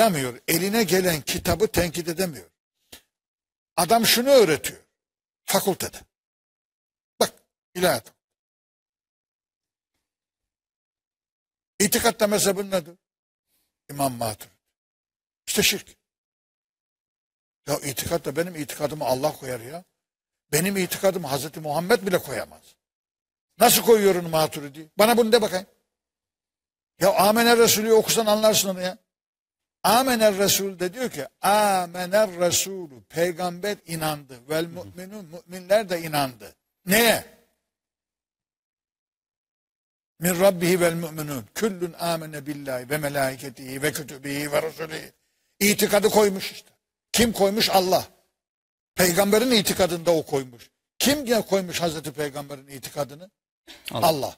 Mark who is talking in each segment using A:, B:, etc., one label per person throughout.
A: demiyor Eline gelen kitabı tenkit edemiyor. Adam şunu öğretiyor. Fakültede. Bak ilahiyat. İtikatta mezhebin nedir? İmam Matur. İşte şirk. Ya itikat da benim itikadımı Allah koyar ya. Benim itikadım Hazreti Muhammed bile koyamaz. Nasıl koyuyorum maturidi? Bana bunu de bakayım. Ya amene Resulü okusan anlarsın onu ya. Amener Resul de diyor ki Amener Resulü peygamber inandı. Vel müminun müminler de inandı. Neye? Min Rabbihi vel müminun. Küllün amene billahi ve melaiketihi ve kütübihi ve resulihi. İtikadı koymuş işte. Kim koymuş? Allah. Peygamberin itikadında o koymuş. Kim koymuş Hazreti Peygamber'in itikadını? Allah. Allah.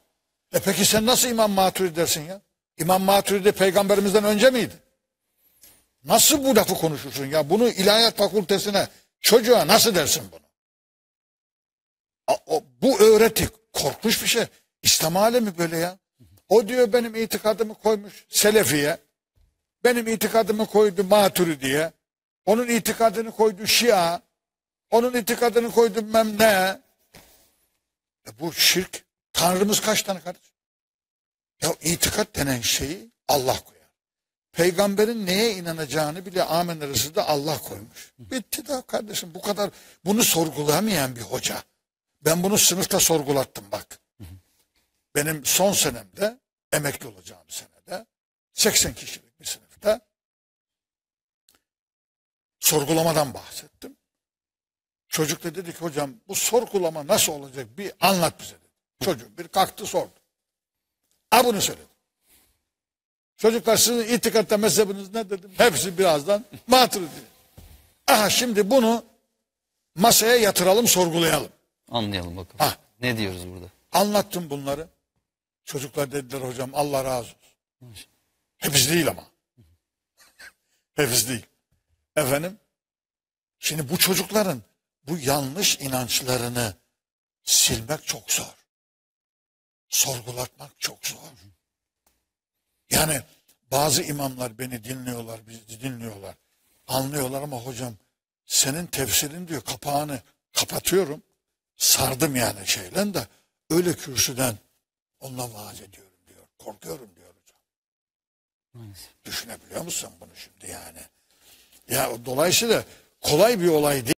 A: E peki sen nasıl İmam Maturidi dersin ya? İmam Maturidi peygamberimizden önce miydi? Nasıl bu lafı konuşursun ya? Bunu ilahiyat fakültesine çocuğa nasıl dersin bunu? bu öğreti korkmuş bir şey. İslam alemi böyle ya. O diyor benim itikadımı koymuş Selefi'ye. Benim itikadımı koydu Maturi diye. Onun itikadını koydu Şia. Onun itikadını koydu Memne. E bu şirk. Tanrımız kaç tane kardeş? Ya itikat denen şeyi Allah koyar. Peygamberin neye inanacağını bile amen arasında Allah koymuş. Bitti de kardeşim bu kadar bunu sorgulamayan bir hoca. Ben bunu sınıfta sorgulattım bak. Benim son senemde emekli olacağım senede 80 kişilik bir sınıfta sorgulamadan bahsettim. Çocuk da dedi ki hocam bu sorgulama nasıl olacak bir anlat bize dedi. Çocuk bir kalktı sordu. A bunu söyledi. Çocuklar sizin itikatta mezhebiniz ne dedim? Hepsi birazdan matır matridi. Aha şimdi bunu masaya yatıralım sorgulayalım. Anlayalım bakalım. Ha. Ne diyoruz burada? Anlattım bunları. Çocuklar dediler hocam Allah razı olsun. Hepsi değil ama. Hepsi değil. Efendim şimdi bu çocukların bu yanlış inançlarını silmek çok zor. Sorgulatmak çok zor. Yani bazı imamlar beni dinliyorlar, bizi dinliyorlar. Anlıyorlar ama hocam senin tefsirin diyor kapağını kapatıyorum. Sardım yani şeyle de öyle kürsüden ondan vaaz ediyorum diyor. Korkuyorum diyor hocam. Düşünebiliyor musun bunu şimdi yani? Ya dolayısıyla kolay bir olay değil.